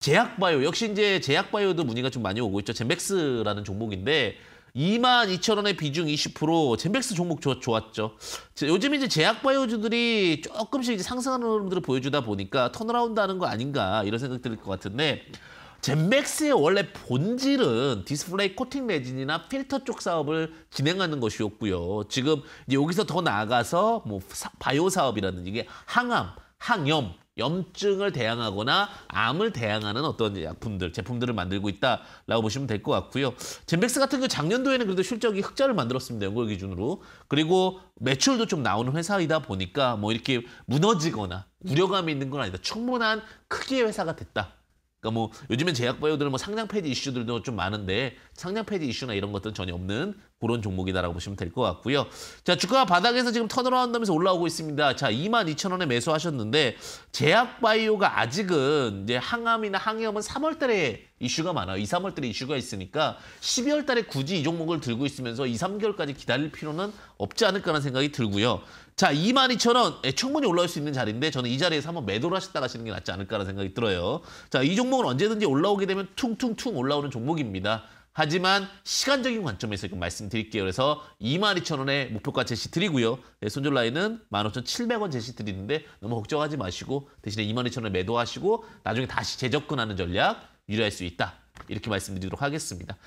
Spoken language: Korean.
제약바이오 역시 이제 제약바이오도 문의가 좀 많이 오고 있죠. 젠맥스라는 종목인데 2만 2천 원의 비중 20% 젠백스 종목 좋, 좋았죠. 요즘 이제 제약바이오주들이 조금씩 이제 상승하는 흐름들을 보여주다 보니까 턴어라운드 하는 거 아닌가 이런 생각 들것 같은데 젠맥스의 원래 본질은 디스플레이 코팅 레진이나 필터 쪽 사업을 진행하는 것이었고요. 지금 여기서 더 나아가서 뭐 사, 바이오 사업이라든지 이게 항암, 항염, 염증을 대항하거나 암을 대항하는 어떤 약품들, 제품들을 만들고 있다라고 보시면 될 것 같고요. 젠백스 같은 경우 작년도에는 그래도 실적이 흑자를 만들었습니다. 연골 기준으로. 그리고 매출도 좀 나오는 회사이다 보니까 뭐 이렇게 무너지거나 우려감이 있는 건 아니다. 충분한 크기의 회사가 됐다. 그러니까 뭐 요즘엔 제약 바이오들은 뭐 상장 폐지 이슈들도 좀 많은데 상장 폐지 이슈나 이런 것들은 전혀 없는 그런 종목이다라고 보시면 될 것 같고요. 자 주가가 바닥에서 지금 터널라운드면서 올라오고 있습니다. 자 22,000원에 매수하셨는데 제약 바이오가 아직은 이제 항암이나 항염은 3월달에 이슈가 많아요. 2, 3월 달에 이슈가 있으니까 12월 달에 굳이 이 종목을 들고 있으면서 2, 3개월까지 기다릴 필요는 없지 않을까라는 생각이 들고요. 자, 22,000원 예, 충분히 올라올 수 있는 자리인데 저는 이 자리에서 한번 매도를 하셨다 가시는 게 낫지 않을까라는 생각이 들어요. 자, 이 종목은 언제든지 올라오게 되면 퉁퉁퉁 올라오는 종목입니다. 하지만 시간적인 관점에서 지 말씀드릴게요. 그래서 2 2 0 0 0원에 목표가 제시 드리고요. 네, 예, 손절 라인은 15,700원 제시 드리는데 너무 걱정하지 마시고 대신에 22,000원에 매도하시고 나중에 다시 재접근하는 전략 유리할 수 있다. 이렇게 말씀드리도록 하겠습니다.